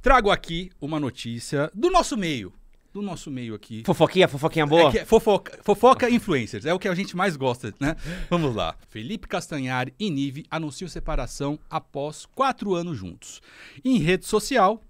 trago aqui uma notícia do nosso meio. Do nosso meio aqui. Fofoquinha, fofoquinha é boa? É é fofoca, fofoca influencers, é o que a gente mais gosta, né? Vamos lá. Felipe Castanhar e Nive anunciam separação após quatro anos juntos. Em rede social,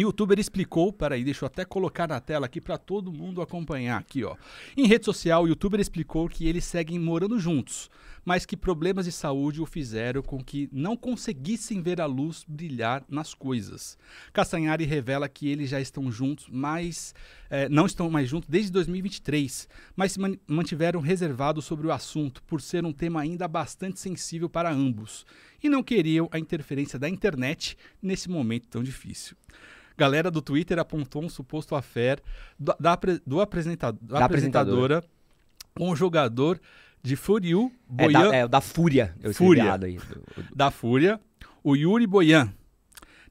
youtuber explicou, peraí, deixa eu até colocar na tela aqui para todo mundo acompanhar aqui, ó. Em rede social, o youtuber explicou que eles seguem morando juntos, mas que problemas de saúde o fizeram com que não conseguissem ver a luz brilhar nas coisas. Castanhari revela que eles já estão juntos, mas eh, não estão mais juntos desde 2023, mas se mantiveram reservados sobre o assunto por ser um tema ainda bastante sensível para ambos e não queriam a interferência da internet nesse momento tão difícil galera do Twitter apontou um suposto affair do, da, do apresentado, da apresentadora com o jogador de Furiu Boyan. É da, é, da Fúria, eu Fúria. aí. Da Fúria, o Yuri Boyan.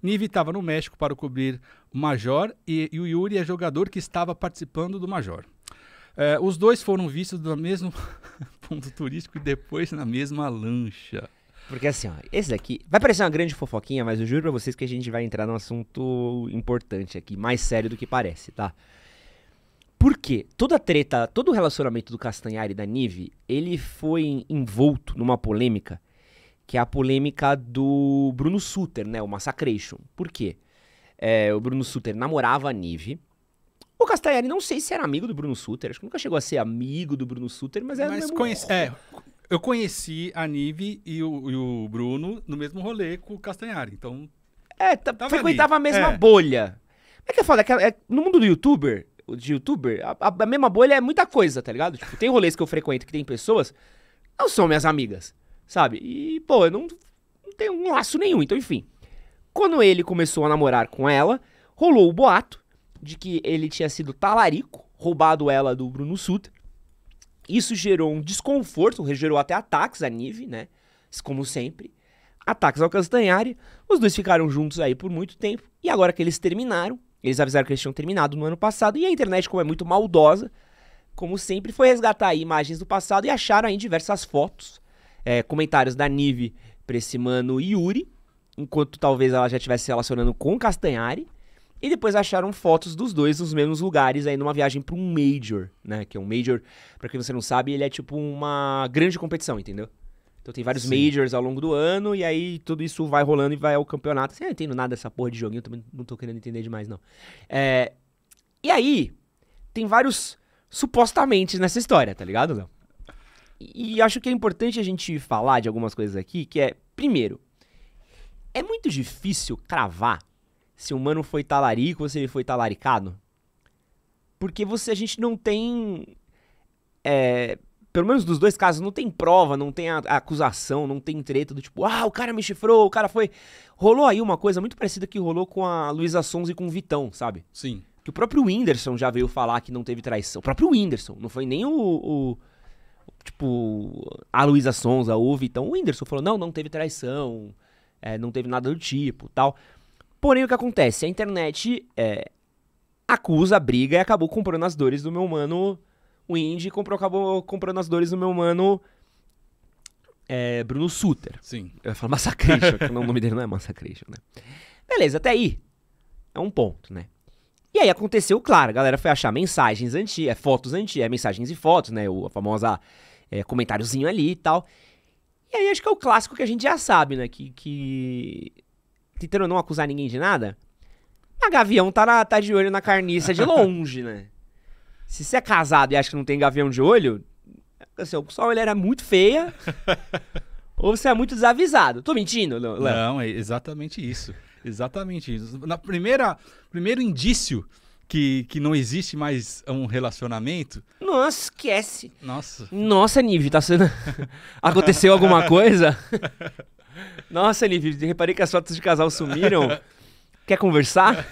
Nive estava no México para cobrir o Major e, e, o Yuri é jogador que estava participando do Major. É, os dois foram vistos no mesmo ponto turístico e depois na mesma lancha. Porque assim, ó, esse daqui vai parecer uma grande fofoquinha, mas eu juro pra vocês que a gente vai entrar num assunto importante aqui, mais sério do que parece, tá? Porque toda treta, todo o relacionamento do Castanhari e da Nive, ele foi envolto numa polêmica, que é a polêmica do Bruno Suter, né? O Massacration. Por quê? É, o Bruno Suter namorava a Nive. O Castanhari, não sei se era amigo do Bruno Suter, acho que nunca chegou a ser amigo do Bruno Suter, mas era é mas conhece, é, eu conheci a Nive e o, e o, Bruno no mesmo rolê com o Castanhari, então... É, frequentava tá, ali. a mesma é. bolha. Como é que é foda? É, é, é no mundo do youtuber, de youtuber, a, a, mesma bolha é muita coisa, tá ligado? Tipo, tem rolês que eu frequento que tem pessoas, não são minhas amigas, sabe? E, pô, eu não, não tenho um laço nenhum, então enfim. Quando ele começou a namorar com ela, rolou o boato de que ele tinha sido talarico, roubado ela do Bruno Sutter. Isso gerou um desconforto, gerou até ataques a Nive, né? Como sempre. Ataques ao Castanhari. Os dois ficaram juntos aí por muito tempo. E agora que eles terminaram, eles avisaram que eles tinham terminado no ano passado e a internet, como é muito maldosa, como sempre, foi resgatar imagens do passado e acharam aí diversas fotos, é, comentários da Nive pra esse mano Yuri, enquanto talvez ela já estivesse se relacionando com Castanhari. E depois acharam fotos dos dois nos mesmos lugares aí numa viagem para um Major, né? Que é um Major, para quem você não sabe, ele é tipo uma grande competição, entendeu? Então tem vários Sim. majors ao longo do ano, e aí tudo isso vai rolando e vai ao campeonato. Você assim, não entendo nada dessa porra de joguinho, também não tô querendo entender demais, não. É, e aí, tem vários supostamente nessa história, tá ligado, Léo? E, e acho que é importante a gente falar de algumas coisas aqui, que é, primeiro, é muito difícil cravar se o mano foi talarico ou se ele foi talaricado. Porque você, a gente não tem é, pelo menos dos dois casos, não tem prova, não tem a, a acusação, não tem treta do tipo, ah, o cara me chifrou, o cara foi. Rolou aí uma coisa muito parecida que rolou com a Luísa Sons e com o Vitão, sabe? Sim. Que o próprio Whindersson já veio falar que não teve traição. O próprio Whindersson, não foi nem o. o tipo, a Luísa Sonza ou o Vitão. O Whindersson falou: não, não teve traição, é, não teve nada do tipo tal. Porém, o que acontece? A internet é, acusa, briga e acabou comprando as dores do meu mano o Indy comprou, acabou comprando as dores do meu mano é, Bruno Suter. Sim. Eu ia falar Massacration, que o nome dele não é Massacration, né? Beleza, até aí. É um ponto, né? E aí aconteceu, claro, a galera foi achar mensagens antigas, é, fotos antigas, é, mensagens e fotos, né? O, a famosa é, comentáriozinho ali e tal. E aí acho que é o clássico que a gente já sabe, né? Que. que... Tentando não acusar ninguém de nada. A Gavião tá, na, tá de olho na carniça de longe, né? Se você é casado e acha que não tem gavião de olho, assim, o sol ele era muito feia. ou você é muito desavisado. Tô mentindo, Léo? Não, é exatamente isso. Exatamente isso. Na primeira, primeiro indício que, que não existe mais um relacionamento. Nossa, esquece. Nossa. Nossa, Nive, tá sendo. Aconteceu alguma coisa? Nossa, Nive, reparei que as fotos de casal sumiram. Quer conversar?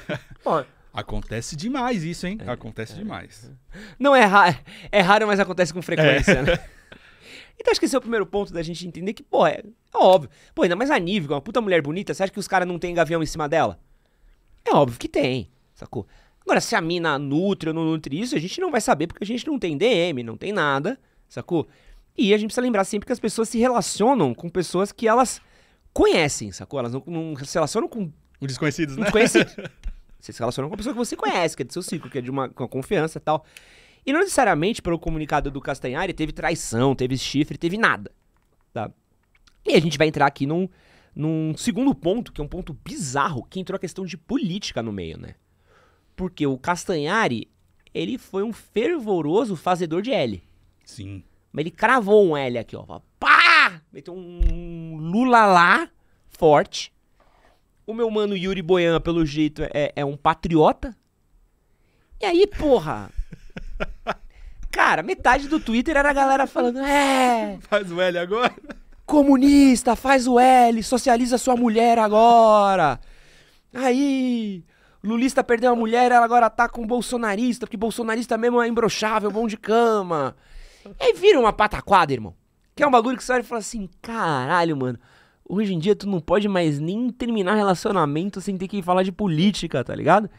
Bom, Acontece demais isso, hein? É, acontece é, demais. Não é raro, é raro, mas acontece com frequência, é. né? Então acho que esse é o primeiro ponto da gente entender que, pô, é, é óbvio. Pô, ainda mais a nível, uma puta mulher bonita, você acha que os caras não tem gavião em cima dela? É óbvio que tem, sacou? Agora, se a mina nutre ou não nutre isso, a gente não vai saber porque a gente não tem DM, não tem nada, sacou? E a gente precisa lembrar sempre que as pessoas se relacionam com pessoas que elas conhecem, sacou? Elas não, não se relacionam com. Desconhecidos, né? Desconhecidos. Você se relaciona com uma pessoa que você conhece, que é do seu ciclo, que é de uma, uma confiança e tal. E não necessariamente, pelo comunicado do Castanhari, teve traição, teve chifre, teve nada. Tá? E a gente vai entrar aqui num, num segundo ponto, que é um ponto bizarro, que entrou a questão de política no meio, né? Porque o Castanhari, ele foi um fervoroso fazedor de L. Sim. Mas ele cravou um L aqui, ó. Pá! Meteu um Lula lá, forte. O meu mano Yuri Boyan pelo jeito, é, é um patriota. E aí, porra. Cara, metade do Twitter era a galera falando: é. Faz o L agora? Comunista, faz o L, socializa sua mulher agora. Aí. Lulista perdeu a mulher, ela agora tá com bolsonarista, porque bolsonarista mesmo é imbrochável, bom de cama. E aí vira uma pataquada, irmão. Que é um bagulho que você olha e fala assim: caralho, mano. Hoje em dia tu não pode mais nem terminar relacionamento sem ter que falar de política, tá ligado?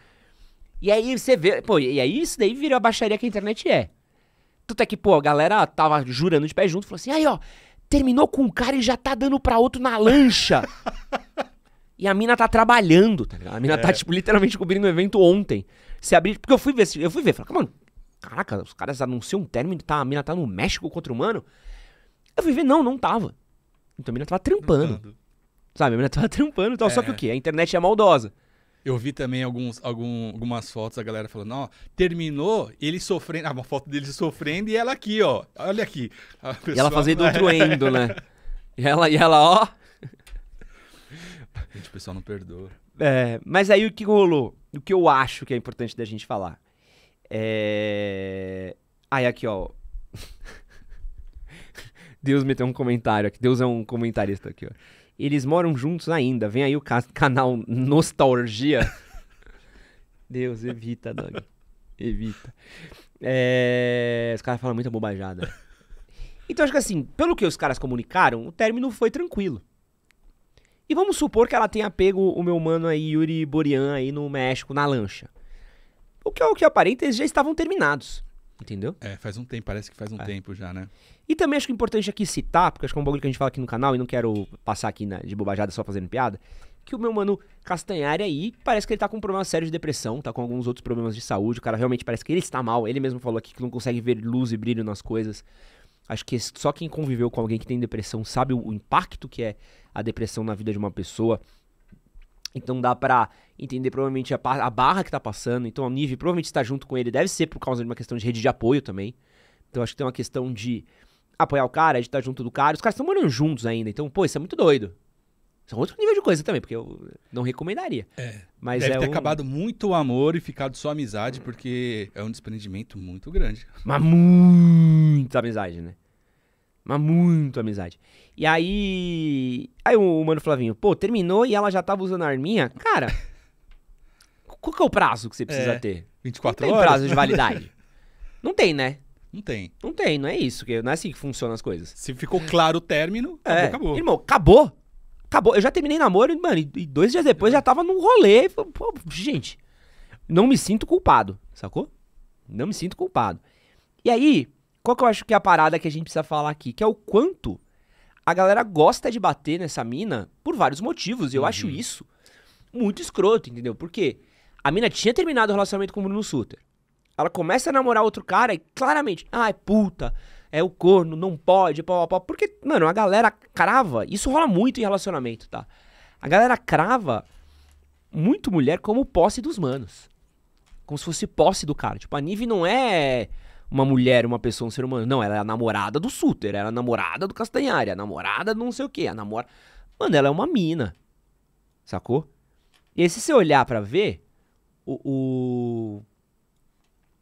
E aí você vê, pô, e aí isso daí virou a baixaria que a internet é. Tanto é que, pô, a galera tava jurando de pé junto, falou assim, aí ó, terminou com um cara e já tá dando pra outro na lancha. e a mina tá trabalhando, tá ligado? A mina tá, é. tá, tipo, literalmente cobrindo o um evento ontem. Se abrir, porque eu fui ver, eu fui ver, falei, mano, caraca, os caras anunciam um término, tá, a mina tá no México contra o humano. Eu fui ver, não, não tava. Então a menina tava trampando. Sabe, a menina tava trampando e tal. É. Só que é. o quê? A internet é maldosa. Eu vi também alguns, algum, algumas fotos a galera falando, ó, terminou, ele sofrendo. Ah, uma foto dele sofrendo e ela aqui, ó. Olha aqui. Pessoa... E ela fazendo um truendo, né? E ela, e ela, ó. Gente, o pessoal não perdoa. É, mas aí o que rolou? O que eu acho que é importante da gente falar. É. Aí aqui, ó. Deus meteu um comentário aqui. Deus é um comentarista aqui, ó. Eles moram juntos ainda. Vem aí o ca canal Nostalgia. Deus, evita, Doug. Evita. É... Os caras falam muita bobajada. Então acho que assim, pelo que os caras comunicaram, o término foi tranquilo. E vamos supor que ela tenha pego o meu mano aí, Yuri Borian, aí no México, na lancha. O que é o que aparenta, eles já estavam terminados. Entendeu? É, faz um tempo, parece que faz um é. tempo já, né? E também acho que é importante aqui citar, porque acho que é um bagulho que a gente fala aqui no canal e não quero passar aqui na, de bobajada só fazendo piada, que o meu mano Castanhari aí parece que ele tá com um problema sério de depressão, tá com alguns outros problemas de saúde, o cara realmente parece que ele está mal, ele mesmo falou aqui que não consegue ver luz e brilho nas coisas. Acho que só quem conviveu com alguém que tem depressão sabe o impacto que é a depressão na vida de uma pessoa. Então dá para entender provavelmente a, a barra que tá passando. Então a Nive provavelmente está junto com ele, deve ser por causa de uma questão de rede de apoio também. Então acho que tem uma questão de apoiar o cara, de estar tá junto do cara. Os caras estão morando juntos ainda, então, pô, isso é muito doido. Isso é outro nível de coisa também, porque eu não recomendaria. É. Mas deve é ter um... acabado muito o amor e ficado só amizade, porque é um desprendimento muito grande. Mas muita amizade, né? Mas muito amizade. E aí. Aí o, o mano Flavinho, pô, terminou e ela já tava usando a arminha? Cara, qual que é o prazo que você precisa é, ter? 24 não horas? Tem prazo de validade. não tem, né? Não tem. Não tem, não é isso. Que, não é assim que funcionam as coisas. Se ficou claro o término, é. acabou, é. acabou. Irmão, acabou. Acabou. Eu já terminei namoro, mano, e dois dias depois é. já tava num rolê. Pô, gente, não me sinto culpado, sacou? Não me sinto culpado. E aí, qual que eu acho que é a parada que a gente precisa falar aqui? Que é o quanto a galera gosta de bater nessa mina por vários motivos. E eu uhum. acho isso muito escroto, entendeu? Porque a mina tinha terminado o relacionamento com o Bruno Suter. Ela começa a namorar outro cara e claramente, ah, é puta, é o corno, não pode, pá, pá, pá. Porque, mano, a galera crava, isso rola muito em relacionamento, tá? A galera crava muito mulher como posse dos manos. Como se fosse posse do cara. Tipo, a Nive não é uma mulher, uma pessoa, um ser humano. Não, ela é a namorada do Suter, ela é a namorada do Castanhari, a namorada do não sei o que, a namora. Mano, ela é uma mina. Sacou? E aí, se você olhar para ver, o, o,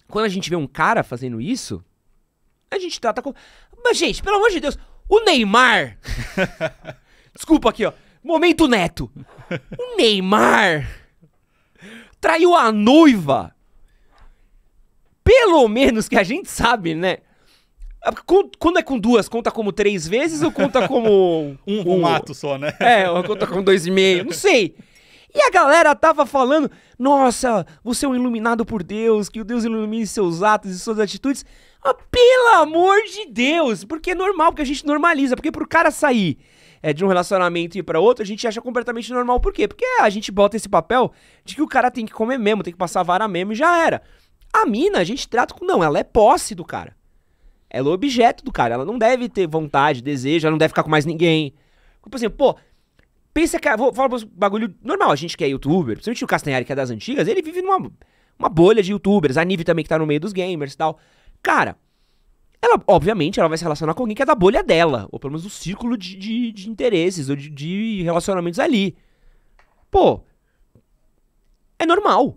Quando a gente vê um cara fazendo isso, a gente trata com. Mas, gente, pelo amor de Deus, o Neymar. Desculpa aqui, ó. Momento neto. O Neymar traiu a noiva pelo menos que a gente sabe, né? Quando é com duas, conta como três vezes ou conta como. um ato só, né? É, ou conta com dois e meio, não sei. E a galera tava falando: nossa, você é um iluminado por Deus, que o Deus ilumine seus atos e suas atitudes. Ah, pelo amor de Deus! Porque é normal, porque a gente normaliza. Porque pro cara sair é, de um relacionamento e ir pra outro, a gente acha completamente normal. Por quê? Porque a gente bota esse papel de que o cara tem que comer mesmo, tem que passar vara mesmo e já era. A mina, a gente trata com. Não, ela é posse do cara. Ela é objeto do cara. Ela não deve ter vontade, desejo, ela não deve ficar com mais ninguém. Por tipo exemplo, assim, pô, pensa que. Ah, vou falar um bagulho normal, a gente que é youtuber, principalmente o Castanhari, que é das antigas, ele vive numa uma bolha de youtubers, a Nive também que tá no meio dos gamers e tal. Cara, ela, obviamente, ela vai se relacionar com alguém que é da bolha dela, ou pelo menos do círculo de, de, de interesses, ou de, de relacionamentos ali. Pô, é normal.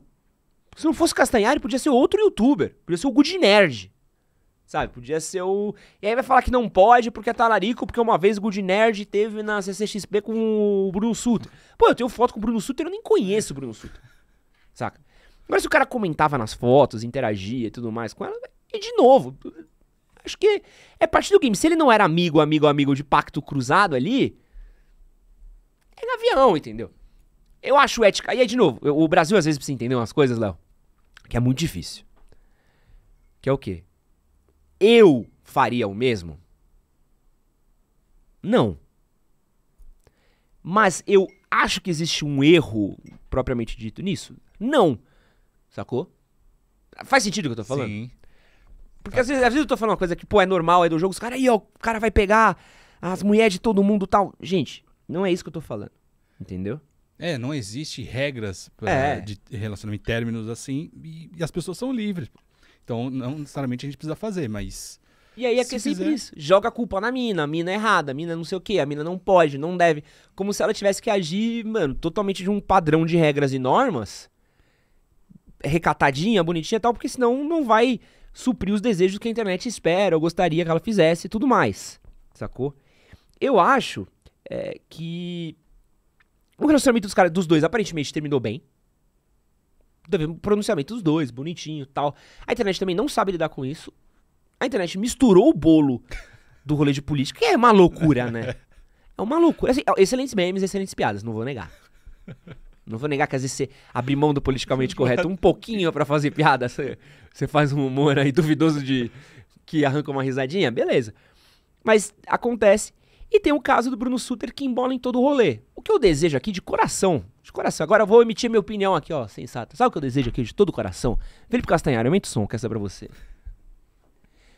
Se não fosse Castanhari, podia ser outro youtuber. Podia ser o Good Nerd. Sabe? Podia ser o. E aí vai falar que não pode porque é talarico, porque uma vez o Good Nerd teve na CCXP com o Bruno Sutter. Pô, eu tenho foto com o Bruno Sutter e eu nem conheço o Bruno Sutter. Saca? Agora, se o cara comentava nas fotos, interagia e tudo mais com ela, e de novo, acho que é parte do game. Se ele não era amigo, amigo, amigo de pacto cruzado ali, é no avião, entendeu? Eu acho ética. E aí, de novo, o Brasil às vezes precisa entender umas coisas, Léo que é muito difícil. Que é o quê? Eu faria o mesmo? Não. Mas eu acho que existe um erro propriamente dito nisso? Não. Sacou? Faz sentido o que eu tô falando? Sim. Porque às vezes, às vezes eu tô falando uma coisa que, pô, é normal, é do jogo, os caras, aí, ó, o cara vai pegar as mulheres de todo mundo tal. Gente, não é isso que eu tô falando. Entendeu? É, não existe regras pra, é. de relacionamento, términos assim, e, e, as pessoas são livres. Então, não necessariamente a gente precisa fazer, mas. E aí é que é simples, quiser. joga a culpa na mina, a mina é errada, a mina não sei o que, a mina não pode, não deve. Como se ela tivesse que agir, mano, totalmente de um padrão de regras e normas, recatadinha, bonitinha e tal, porque senão não vai suprir os desejos que a internet espera, ou gostaria que ela fizesse e tudo mais, sacou? Eu acho é, que o relacionamento dos, dos dois aparentemente terminou bem. Tá o pronunciamento dos dois, bonitinho tal. A internet também não sabe lidar com isso. A internet misturou o bolo do rolê de política, que é uma loucura, né? É uma loucura. Assim, é, excelentes memes, excelentes piadas, não vou negar. Não vou negar que às vezes você abre mão do politicamente correto um pouquinho para fazer piada. Você, você faz um humor aí duvidoso de que arranca uma risadinha, beleza. Mas acontece. E tem o caso do Bruno Suter que embola em todo o rolê. O que eu desejo aqui de coração, de coração, agora eu vou emitir minha opinião aqui, ó, sensata. Sabe o que eu desejo aqui de todo o coração? Felipe Castanhari, aumenta o som, quer saber pra você.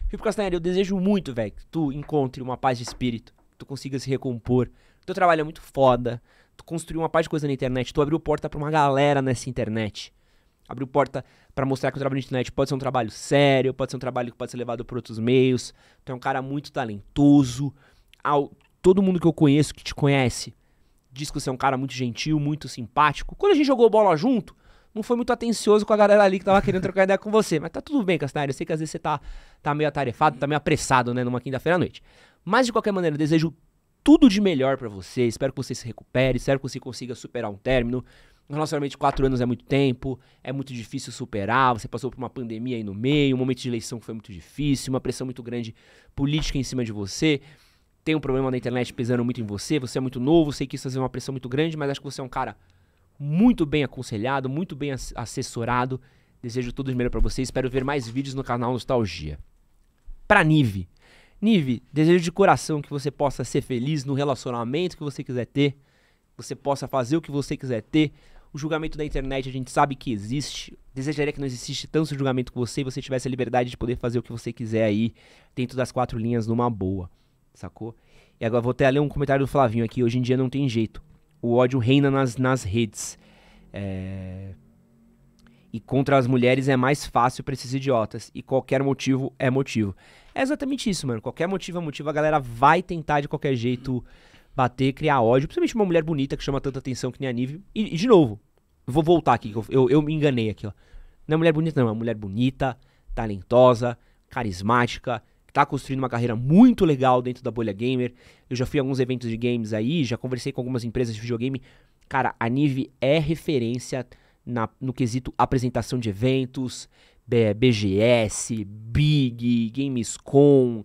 Felipe Castanhari, eu desejo muito, velho, que tu encontre uma paz de espírito, que tu consiga se recompor. teu trabalho é muito foda, tu construiu uma paz de coisa na internet, tu abriu porta para uma galera nessa internet abriu porta para mostrar que o trabalho de internet pode ser um trabalho sério, pode ser um trabalho que pode ser levado por outros meios. Tu é um cara muito talentoso, ao todo mundo que eu conheço que te conhece diz que você é um cara muito gentil, muito simpático. Quando a gente jogou bola junto, não foi muito atencioso com a galera ali que tava querendo trocar ideia com você. Mas tá tudo bem, Castanheira. Eu sei que às vezes você tá, tá meio atarefado, tá meio apressado, né, numa quinta-feira à noite. Mas de qualquer maneira, eu desejo tudo de melhor para você. Espero que você se recupere, espero que você consiga superar um término. Relacionamento de quatro anos é muito tempo, é muito difícil superar. Você passou por uma pandemia aí no meio, um momento de eleição que foi muito difícil, uma pressão muito grande política em cima de você tem um problema na internet pesando muito em você, você é muito novo, sei que isso é uma pressão muito grande, mas acho que você é um cara muito bem aconselhado, muito bem assessorado. Desejo tudo de melhor para você, espero ver mais vídeos no canal Nostalgia. Para Nive. Nive, desejo de coração que você possa ser feliz no relacionamento que você quiser ter, você possa fazer o que você quiser ter. O julgamento da internet a gente sabe que existe. Desejaria que não existisse tanto julgamento com você e você tivesse a liberdade de poder fazer o que você quiser aí, dentro das quatro linhas, numa boa sacou? E agora vou até ler um comentário do Flavinho aqui. Hoje em dia não tem jeito. O ódio reina nas, nas redes. É... E contra as mulheres é mais fácil pra esses idiotas. E qualquer motivo é motivo. É exatamente isso, mano. Qualquer motivo é motivo. A galera vai tentar de qualquer jeito bater, criar ódio. Principalmente uma mulher bonita que chama tanta atenção que nem a Nive. E, e, de novo, vou voltar aqui, eu, eu, eu, me enganei aqui, ó. Não é mulher bonita, não. É mulher bonita, talentosa, carismática, tá construindo uma carreira muito legal dentro da bolha gamer. Eu já fui a alguns eventos de games aí, já conversei com algumas empresas de videogame. Cara, a Nive é referência na, no quesito apresentação de eventos, BGS, Big, Gamescom,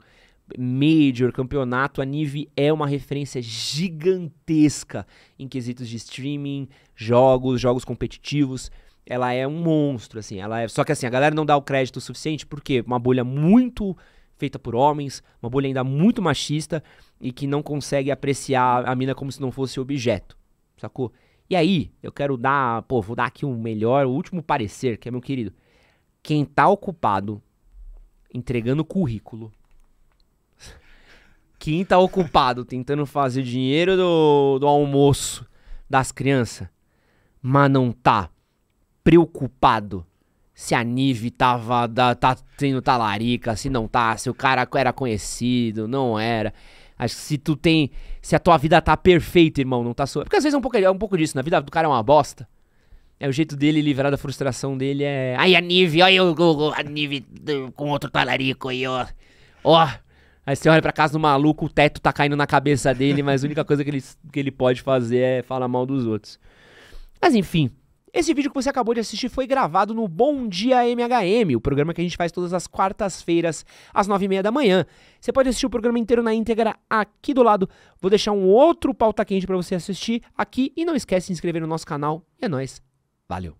Major, campeonato. A Nive é uma referência gigantesca em quesitos de streaming, jogos, jogos competitivos ela é um monstro, assim. Ela é... Só que assim, a galera não dá o crédito suficiente, porque uma bolha muito feita por homens, uma bolha ainda muito machista e que não consegue apreciar a mina como se não fosse objeto, sacou? E aí, eu quero dar, pô, vou dar aqui um melhor, o último parecer, que é meu querido. Quem tá ocupado entregando currículo, quem tá ocupado tentando fazer dinheiro do, do almoço das crianças, mas não tá preocupado se a Nive tava da, tá tendo talarica, se não tá, se o cara era conhecido, não era. Acho que se tu tem. Se a tua vida tá perfeita, irmão, não tá sua. Porque às vezes é um pouco, é um pouco disso, na vida do cara é uma bosta. É o jeito dele livrar da frustração dele é. Ai, a Nive, olha eu, a Nive com outro talarico aí, ó. Ó. Aí você olha pra casa do maluco, o teto tá caindo na cabeça dele, mas a única coisa que ele, que ele pode fazer é falar mal dos outros. Mas enfim. Esse vídeo que você acabou de assistir foi gravado no Bom Dia MHM, o programa que a gente faz todas as quartas-feiras, às nove e meia da manhã. Você pode assistir o programa inteiro na íntegra aqui do lado. Vou deixar um outro pauta quente para você assistir aqui e não esquece de se inscrever no nosso canal. E é nóis. Valeu!